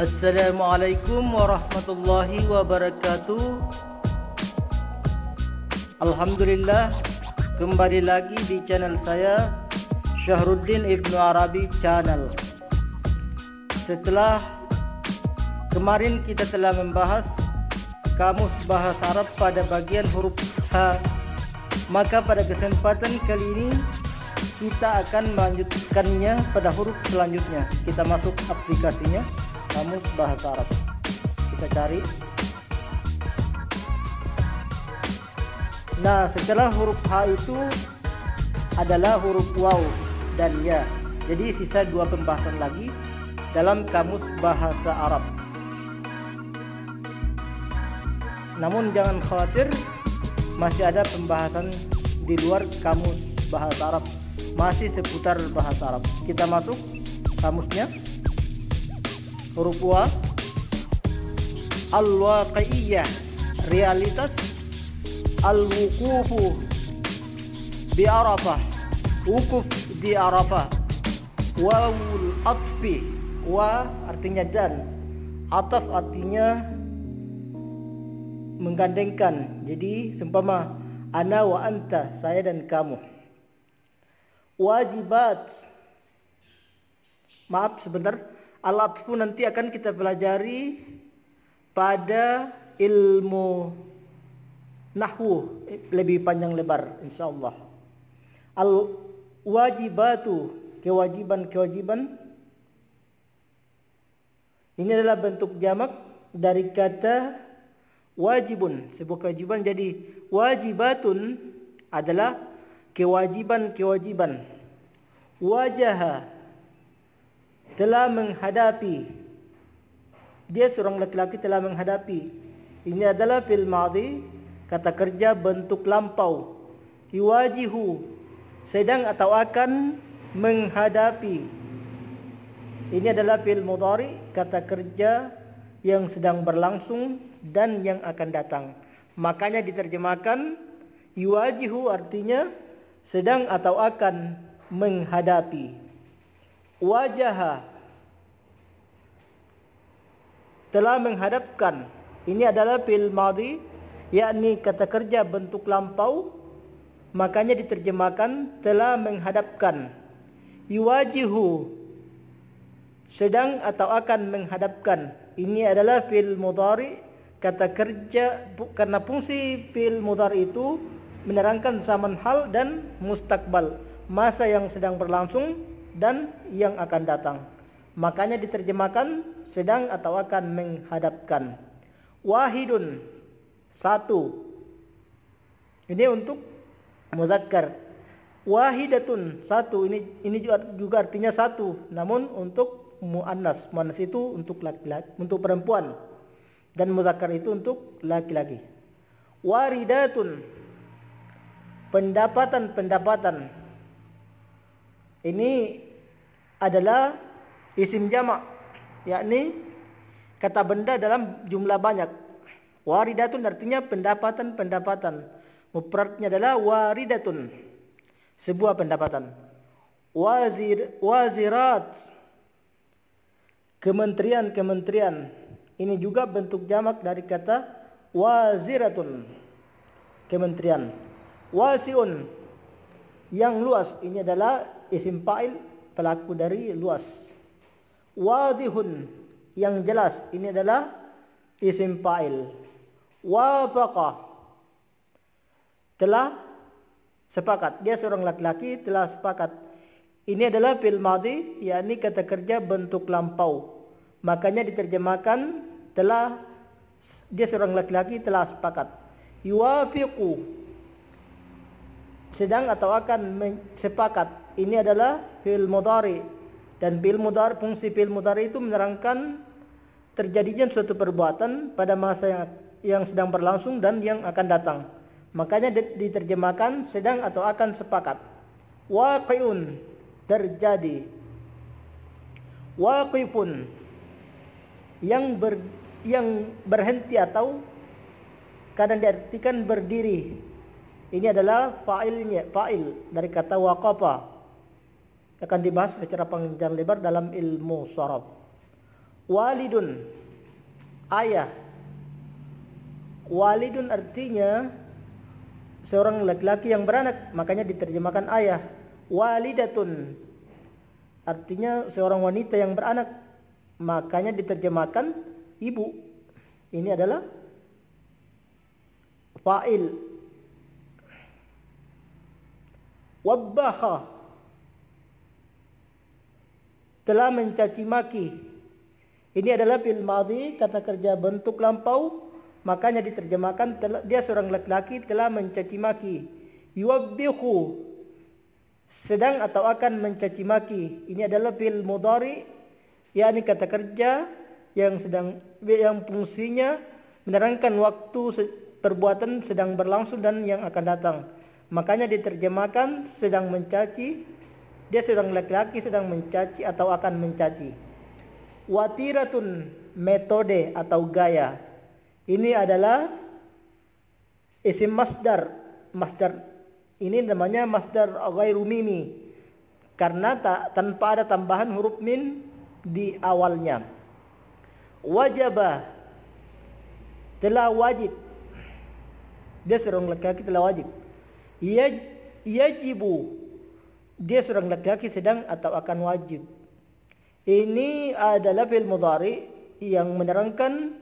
Assalamualaikum warahmatullahi wabarakatuh Alhamdulillah Kembali lagi di channel saya Syahruddin Ibnu Arabi Channel Setelah Kemarin kita telah membahas Kamus Bahasa Arab pada bagian huruf H Maka pada kesempatan kali ini kita akan melanjutkannya pada huruf selanjutnya kita masuk aplikasinya kamus bahasa Arab kita cari nah setelah huruf H itu adalah huruf waw dan ya jadi sisa dua pembahasan lagi dalam kamus bahasa Arab namun jangan khawatir masih ada pembahasan di luar kamus bahasa Arab masih seputar bahasa Arab kita masuk kamusnya huruf wa al waqiyah realitas al-wuqufu di Arafah wukuf di Arafah al atfi wa artinya dan ataf artinya menggandengkan jadi sempama ana wa anta saya dan kamu wajibat maaf sebentar alat pun nanti akan kita pelajari pada ilmu nahwu eh, lebih panjang lebar insyaallah al wajibatu kewajiban-kewajiban ini adalah bentuk jamak dari kata wajibun sebuah kewajiban jadi wajibatun adalah kewajiban-kewajiban wajaha telah menghadapi dia seorang laki-laki telah menghadapi ini adalah fil madhi kata kerja bentuk lampau yuwajihu sedang atau akan menghadapi ini adalah fil mudhari kata kerja yang sedang berlangsung dan yang akan datang makanya diterjemahkan yuwajihu artinya sedang atau akan menghadapi wajaha telah menghadapkan ini adalah fil madhi yakni kata kerja bentuk lampau makanya diterjemahkan telah menghadapkan yuwajihu sedang atau akan menghadapkan ini adalah fil mudhari kata kerja karena fungsi fil mudhari itu menerangkan zaman hal dan mustakbal masa yang sedang berlangsung dan yang akan datang. Makanya diterjemahkan sedang atau akan menghadapkan. Wahidun satu. Ini untuk muzakkar. Wahidatun satu ini ini juga, juga artinya satu. Namun untuk muannas, muannas itu untuk laki-laki, untuk perempuan dan muzakkar itu untuk laki-laki. Waridatun pendapatan-pendapatan ini adalah isim jamak yakni kata benda dalam jumlah banyak waridatun artinya pendapatan-pendapatan mufradnya adalah waridatun sebuah pendapatan wazir wazirat kementerian-kementerian ini juga bentuk jamak dari kata waziratun kementerian wasiun yang luas ini adalah isim fa'il pelaku dari luas wadihun yang jelas ini adalah isim fa'il wafaqa telah sepakat dia seorang laki-laki telah sepakat ini adalah fil madhi yakni kata kerja bentuk lampau makanya diterjemahkan telah dia seorang laki-laki telah sepakat yuwafiqu sedang atau akan sepakat ini adalah fil mudhari dan fil mudhari fungsi fil mudhari itu menerangkan terjadinya suatu perbuatan pada masa yang yang sedang berlangsung dan yang akan datang. Makanya diterjemahkan sedang atau akan sepakat. Waqi'un terjadi. Waqifun yang ber, yang berhenti atau kadang diartikan berdiri. Ini adalah fa'ilnya, fa'il dari kata waqafa akan dibahas secara panjang lebar dalam ilmu sorof. Walidun ayah. Walidun artinya seorang laki-laki yang beranak, makanya diterjemahkan ayah. Walidatun artinya seorang wanita yang beranak, makanya diterjemahkan ibu. Ini adalah fa'il. Wabbakhah telah mencaci maki. Ini adalah fil madhi, kata kerja bentuk lampau, makanya diterjemahkan dia seorang laki-laki telah mencaci maki. Yuwabbihu sedang atau akan mencaci maki. Ini adalah fil mudhari, yakni kata kerja yang sedang yang fungsinya menerangkan waktu perbuatan sedang berlangsung dan yang akan datang. Makanya diterjemahkan sedang mencaci dia sedang laki-laki sedang mencaci atau akan mencaci. Watiratun metode atau gaya. Ini adalah isim masdar. Masdar ini namanya masdar ghairu mimi. Karena tak tanpa ada tambahan huruf min di awalnya. Wajabah telah wajib. Dia seorang laki-laki telah wajib. Yaj, yajibu dia seorang laki-laki sedang atau akan wajib. Ini adalah fi'il mudhari yang menerangkan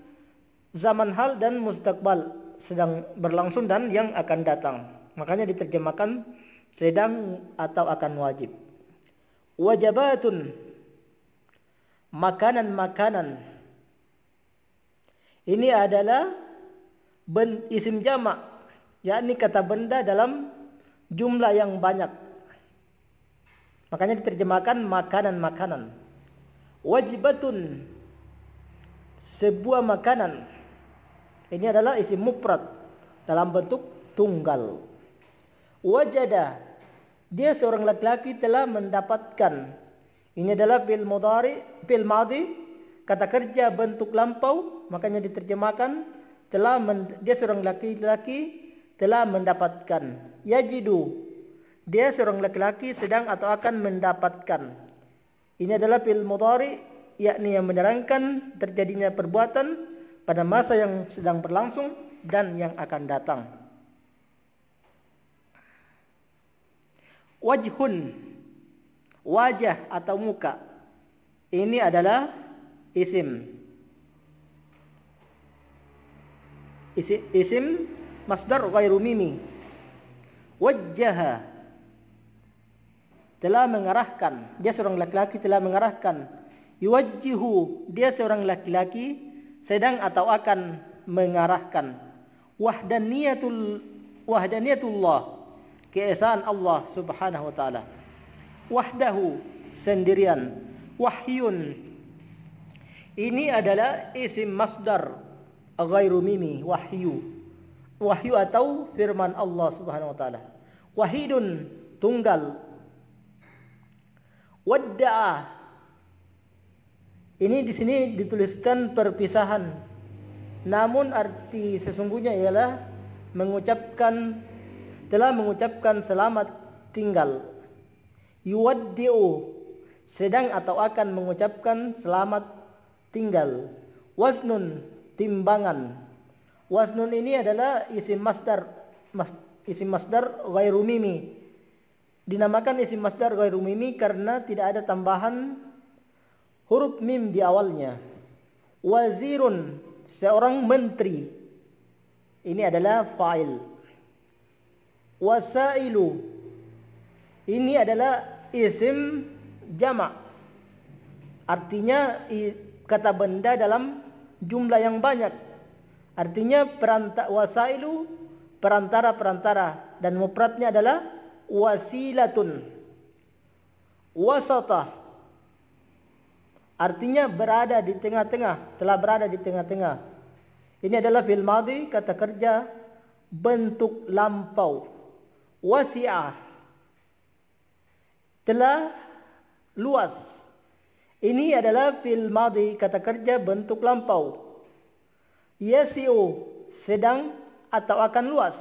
zaman hal dan mustakbal sedang berlangsung dan yang akan datang. Makanya diterjemahkan sedang atau akan wajib. Wajabatun makanan-makanan. Ini adalah ben, isim jamak, yakni kata benda dalam jumlah yang banyak. Makanya diterjemahkan makanan-makanan. Wajibatun sebuah makanan. Ini adalah isi mufrad dalam bentuk tunggal. Wajada dia seorang laki-laki telah mendapatkan. Ini adalah fil mudhari, fil madi kata kerja bentuk lampau makanya diterjemahkan telah men, dia seorang laki-laki telah mendapatkan yajidu dia seorang laki-laki sedang atau akan mendapatkan. Ini adalah fil mudhari yakni yang menerangkan terjadinya perbuatan pada masa yang sedang berlangsung dan yang akan datang. Wajhun wajah atau muka. Ini adalah isim. Isim, isim masdar ghairu mimi. Wajjaha telah mengarahkan dia seorang laki-laki telah mengarahkan yuwajjihu dia seorang laki-laki sedang atau akan mengarahkan wahdaniyatul wahdaniyatullah keesaan Allah Subhanahu wa taala wahdahu sendirian wahyun ini adalah isim masdar ghairu mimi wahyu wahyu atau firman Allah Subhanahu wa taala wahidun tunggal Wadda'a. Ini di sini dituliskan perpisahan. Namun arti sesungguhnya ialah mengucapkan telah mengucapkan selamat tinggal. Yuwaddi'u sedang atau akan mengucapkan selamat tinggal. Wasnun timbangan. Wasnun ini adalah isim masdar mas, isim masdar ghairu mimi dinamakan isim masdar ghairu mimi karena tidak ada tambahan huruf mim di awalnya. Wazirun seorang menteri. Ini adalah fa'il. Wasailu ini adalah isim jamak. Artinya kata benda dalam jumlah yang banyak. Artinya perantara wasailu perantara-perantara dan mufradnya adalah wasilatun wasatah artinya berada di tengah-tengah telah berada di tengah-tengah ini adalah fil madhi kata kerja bentuk lampau wasi'ah telah luas ini adalah fil madhi kata kerja bentuk lampau yasi'u sedang atau akan luas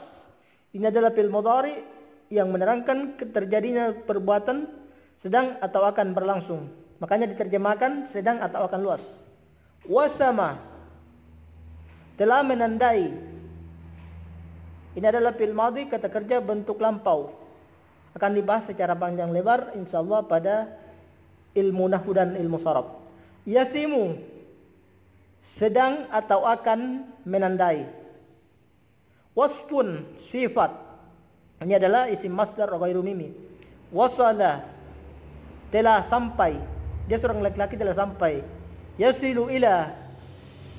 ini adalah fil mudhari yang menerangkan terjadinya perbuatan sedang atau akan berlangsung. Makanya diterjemahkan sedang atau akan luas. Wasama telah menandai. Ini adalah fil madhi kata kerja bentuk lampau. Akan dibahas secara panjang lebar insyaallah pada ilmu nahwu dan ilmu sorab. Yasimu sedang atau akan menandai. Waspun sifat ini adalah isim masdar ghairu mimi. Wasala telah sampai. Dia seorang laki-laki telah sampai. Yasilu ila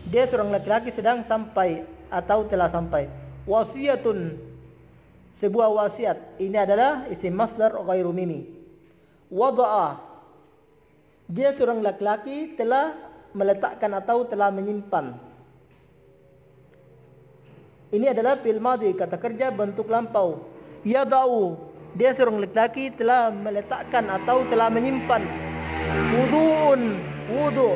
dia seorang laki-laki sedang sampai atau telah sampai. Wasiatun sebuah wasiat. Ini adalah isim masdar ghairu mimi. Wada'a dia seorang laki-laki telah meletakkan atau telah menyimpan. Ini adalah fil madi kata kerja bentuk lampau yadau dia seorang lelaki telah meletakkan atau telah menyimpan wudhu'un wudhu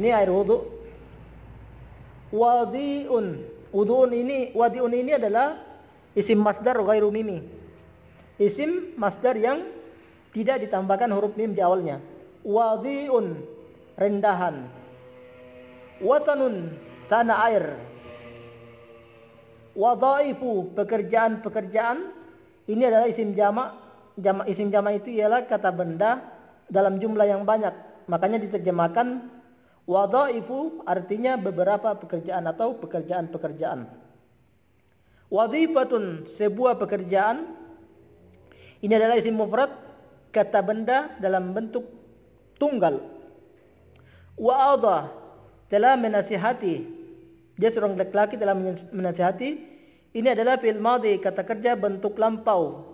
ini air wudhu wadiun wudhu'un ini wadiun ini adalah isim masdar gairu ini isim masdar yang tidak ditambahkan huruf mim di awalnya wadiun rendahan watanun tanah air wadhaifu pekerjaan-pekerjaan ini adalah isim jamak jamak isim jamak itu ialah kata benda dalam jumlah yang banyak makanya diterjemahkan wadhaifu artinya beberapa pekerjaan atau pekerjaan-pekerjaan wadhifatun sebuah pekerjaan ini adalah isim mufrad kata benda dalam bentuk tunggal wa'adha telah menasihati dia seorang laki-laki telah menasihati. Ini adalah fi'il madhi, kata kerja bentuk lampau.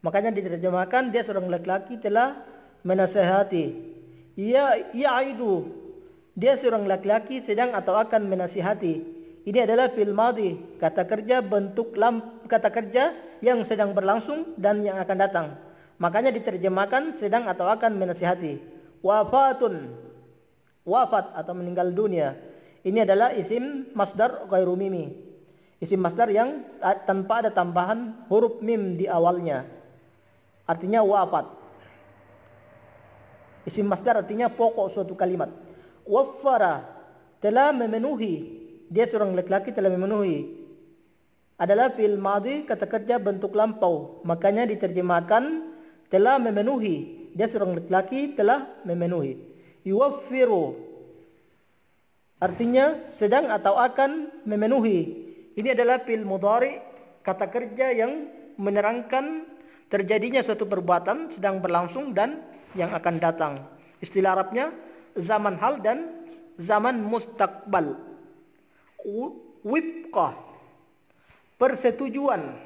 Makanya diterjemahkan dia seorang laki-laki telah menasihati. Ia ia itu. Dia seorang laki-laki sedang atau akan menasihati. Ini adalah fi'il madhi, kata kerja bentuk lamp, kata kerja yang sedang berlangsung dan yang akan datang. Makanya diterjemahkan sedang atau akan menasihati. Wafatun. Wafat atau meninggal dunia. Ini adalah isim masdar ghairu mimi. Isim masdar yang tanpa ada tambahan huruf mim di awalnya. Artinya wafat. Isim masdar artinya pokok suatu kalimat. Waffara telah memenuhi. Dia seorang laki-laki telah memenuhi. Adalah fil madhi kata kerja bentuk lampau. Makanya diterjemahkan telah memenuhi. Dia seorang laki-laki telah memenuhi. Yuwaffiru Artinya sedang atau akan memenuhi. Ini adalah fil mudhari, kata kerja yang menerangkan terjadinya suatu perbuatan sedang berlangsung dan yang akan datang. Istilah Arabnya zaman hal dan zaman mustakbal. Wibqa persetujuan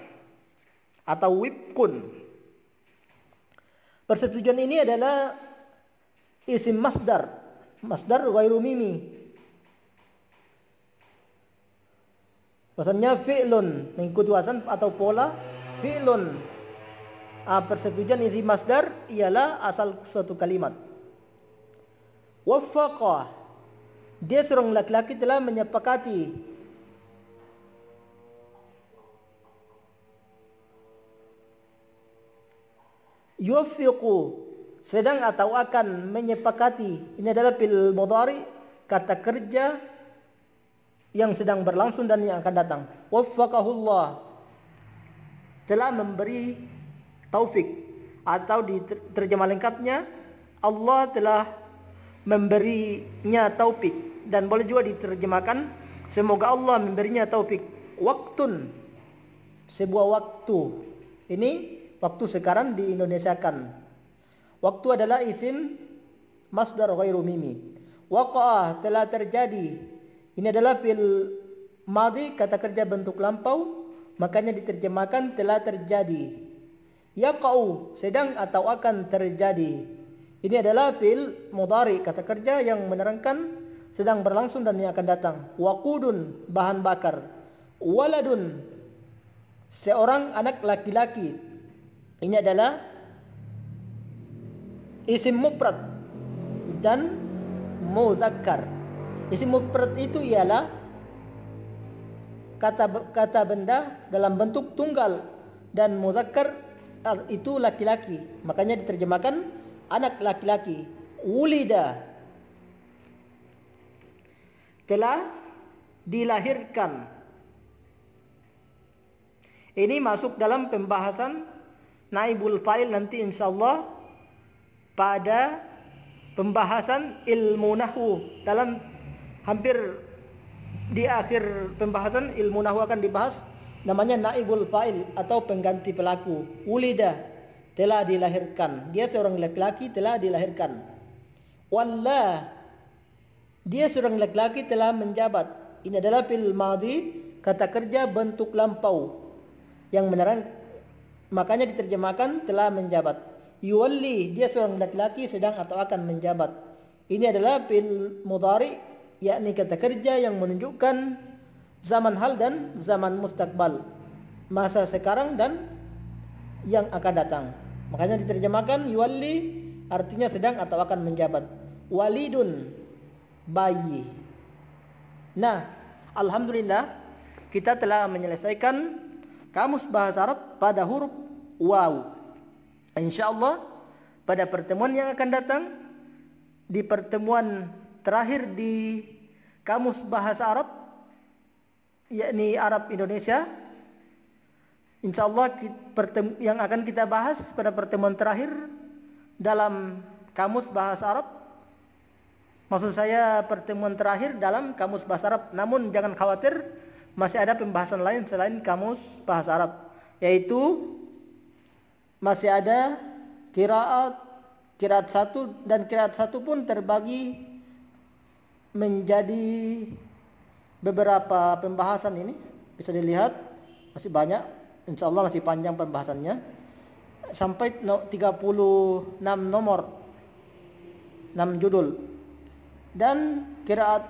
atau wibkun. Persetujuan ini adalah isim masdar, masdar ghairu mimi Wasannya fi'lun mengikuti wasan atau pola fi'lun. Ah, persetujuan isi masdar ialah asal suatu kalimat. Wafaqa. Dia seorang laki-laki telah menyepakati yufiqu sedang atau akan menyepakati ini adalah fil mudhari kata kerja yang sedang berlangsung dan yang akan datang. Wafakahullah telah memberi taufik atau di terjemah lengkapnya Allah telah memberinya taufik dan boleh juga diterjemahkan semoga Allah memberinya taufik Waktu sebuah waktu ini waktu sekarang di Indonesia kan waktu adalah isim masdar ghairu mimi waqa'ah telah terjadi ini adalah fi'il madi kata kerja bentuk lampau makanya diterjemahkan telah terjadi. kau sedang atau akan terjadi. Ini adalah fi'il mudhari kata kerja yang menerangkan sedang berlangsung dan yang akan datang. wakudun bahan bakar. Waladun seorang anak laki-laki. Ini adalah isim mufrad dan muzakkar. Isi mufrad itu ialah kata kata benda dalam bentuk tunggal dan muzakkar itu laki-laki. Makanya diterjemahkan anak laki-laki. Wulida telah dilahirkan. Ini masuk dalam pembahasan naibul fa'il nanti insyaallah pada pembahasan ilmu nahwu dalam hampir di akhir pembahasan ilmu nahu akan dibahas namanya naibul fa'il atau pengganti pelaku. Wulida telah dilahirkan. Dia seorang laki-laki telah dilahirkan. walla dia seorang laki-laki telah menjabat. Ini adalah fil madhi kata kerja bentuk lampau yang menerang makanya diterjemahkan telah menjabat. Yuwalli dia seorang laki-laki sedang atau akan menjabat. Ini adalah fil mudhari yakni kata kerja yang menunjukkan zaman hal dan zaman mustakbal masa sekarang dan yang akan datang makanya diterjemahkan yuwalli artinya sedang atau akan menjabat walidun bayi nah alhamdulillah kita telah menyelesaikan kamus bahasa Arab pada huruf waw insyaallah pada pertemuan yang akan datang di pertemuan terakhir di kamus bahasa Arab yakni Arab Indonesia Insya Allah yang akan kita bahas pada pertemuan terakhir dalam kamus bahasa Arab maksud saya pertemuan terakhir dalam kamus bahasa Arab namun jangan khawatir masih ada pembahasan lain selain kamus bahasa Arab yaitu masih ada kiraat kiraat satu dan kiraat satu pun terbagi menjadi beberapa pembahasan ini bisa dilihat masih banyak insya Allah masih panjang pembahasannya sampai 36 nomor 6 judul dan kiraat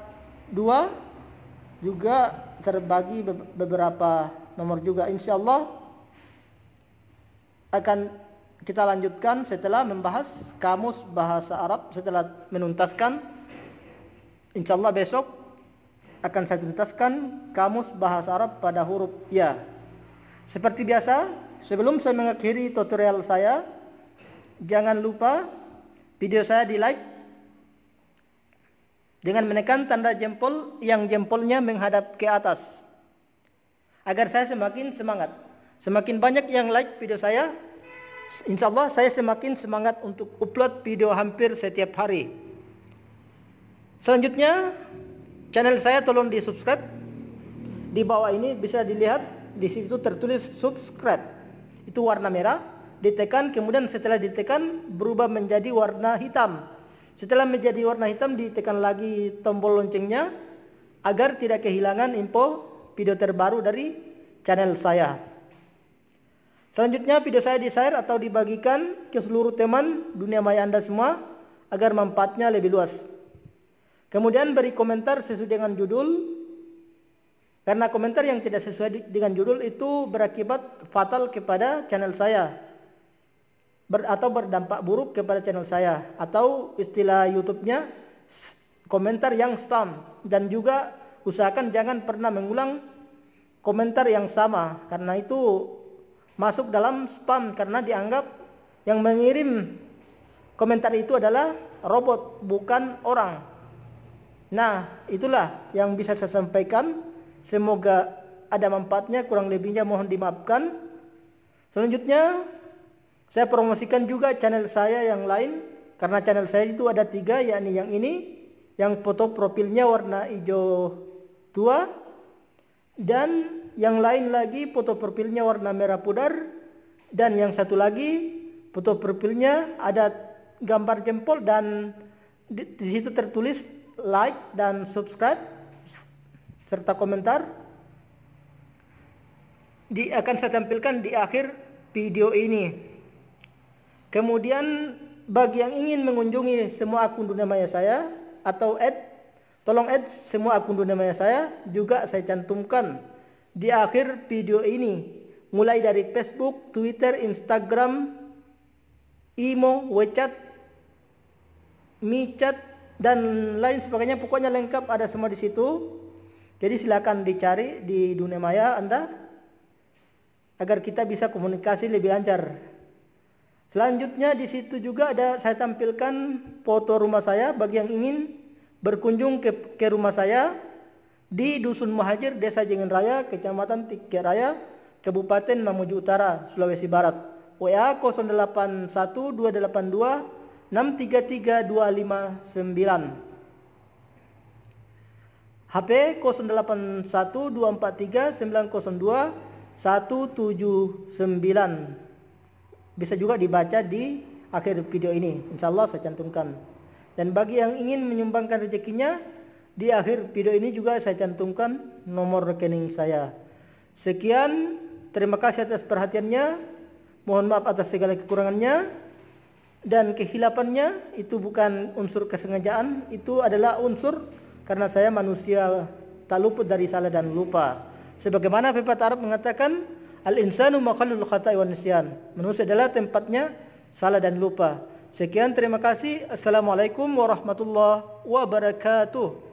2 juga terbagi beberapa nomor juga insya Allah akan kita lanjutkan setelah membahas kamus bahasa Arab setelah menuntaskan Insya Allah besok akan saya tuntaskan kamus bahasa Arab pada huruf ya. Seperti biasa, sebelum saya mengakhiri tutorial saya, jangan lupa video saya di like dengan menekan tanda jempol yang jempolnya menghadap ke atas agar saya semakin semangat. Semakin banyak yang like video saya, insya Allah saya semakin semangat untuk upload video hampir setiap hari. Selanjutnya channel saya tolong di subscribe. Di bawah ini bisa dilihat di situ tertulis subscribe. Itu warna merah. Ditekan kemudian setelah ditekan berubah menjadi warna hitam. Setelah menjadi warna hitam ditekan lagi tombol loncengnya agar tidak kehilangan info video terbaru dari channel saya. Selanjutnya video saya di-share atau dibagikan ke seluruh teman dunia maya Anda semua agar manfaatnya lebih luas. Kemudian beri komentar sesuai dengan judul. Karena komentar yang tidak sesuai dengan judul itu berakibat fatal kepada channel saya. Ber, atau berdampak buruk kepada channel saya. Atau istilah YouTube-nya komentar yang spam. Dan juga usahakan jangan pernah mengulang komentar yang sama. Karena itu masuk dalam spam. Karena dianggap yang mengirim komentar itu adalah robot bukan orang. Nah, itulah yang bisa saya sampaikan. Semoga ada manfaatnya, kurang lebihnya mohon dimaafkan. Selanjutnya, saya promosikan juga channel saya yang lain karena channel saya itu ada tiga, yakni yang ini, yang foto profilnya warna hijau tua, dan yang lain lagi foto profilnya warna merah pudar, dan yang satu lagi foto profilnya ada gambar jempol dan di, di situ tertulis like dan subscribe serta komentar di akan saya tampilkan di akhir video ini. Kemudian bagi yang ingin mengunjungi semua akun dunia maya saya atau add tolong add semua akun dunia maya saya juga saya cantumkan di akhir video ini mulai dari Facebook, Twitter, Instagram, Imo, WeChat, MiChat, dan lain sebagainya pokoknya lengkap ada semua di situ jadi silakan dicari di dunia maya anda agar kita bisa komunikasi lebih lancar selanjutnya di situ juga ada saya tampilkan foto rumah saya bagi yang ingin berkunjung ke, ke rumah saya di Dusun Muhajir, Desa Jengen Raya, Kecamatan Tikiraya, Raya, Kabupaten Mamuju Utara, Sulawesi Barat. WA 081282. 633259 HP 081243902179 bisa juga dibaca di akhir video ini insya Allah saya cantumkan dan bagi yang ingin menyumbangkan rezekinya di akhir video ini juga saya cantumkan nomor rekening saya sekian terima kasih atas perhatiannya mohon maaf atas segala kekurangannya dan kehilapannya itu bukan unsur kesengajaan itu adalah unsur karena saya manusia tak luput dari salah dan lupa sebagaimana pepatah Arab mengatakan al insanu makhlul khata'i iwan nisyan manusia adalah tempatnya salah dan lupa sekian terima kasih assalamualaikum warahmatullahi wabarakatuh